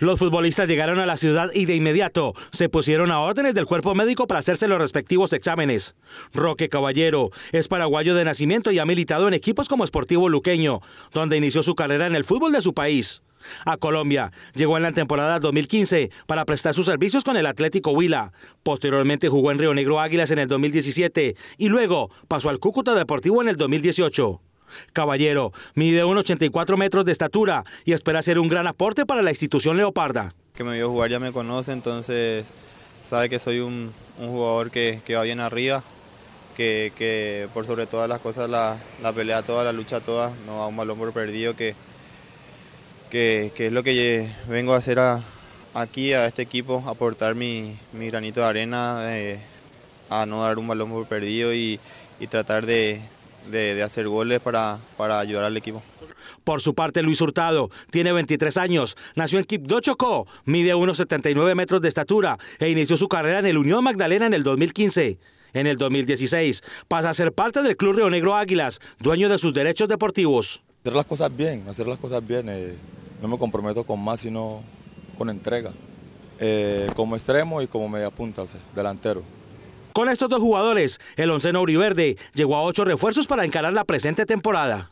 Los futbolistas llegaron a la ciudad y de inmediato se pusieron a órdenes del cuerpo médico para hacerse los respectivos exámenes. Roque Caballero es paraguayo de nacimiento y ha militado en equipos como Sportivo Luqueño, donde inició su carrera en el fútbol de su país. A Colombia llegó en la temporada 2015 para prestar sus servicios con el Atlético Huila. Posteriormente jugó en Río Negro Águilas en el 2017 y luego pasó al Cúcuta Deportivo en el 2018. Caballero mide 1,84 metros de estatura y espera ser un gran aporte para la institución leoparda. Que me vio jugar ya me conoce, entonces sabe que soy un, jugador que, va bien arriba, que, por sobre todas las cosas la, pelea toda, la lucha toda, no da un balón por perdido, que, que, es lo que vengo a hacer aquí a este equipo, aportar mi, granito de arena, eh, a no dar un balón por perdido y tratar de, de, hacer goles para, ayudar al equipo. Por su parte, Luis Hurtado tiene 23 años, nació en Quibdó, Chocó, mide unos 79 metros de estatura e inició su carrera en el Unión Magdalena en el 2015. En el 2016 pasa a ser parte del Club Río Negro Águilas, dueño de sus derechos deportivos. Hacer las cosas bien, hacer las cosas bien. Eh, no me comprometo con más, sino con entrega. Eh, como extremo y como media punta, delantero. Con estos dos jugadores, el onceno Uriverde llegó a ocho refuerzos para encarar la presente temporada.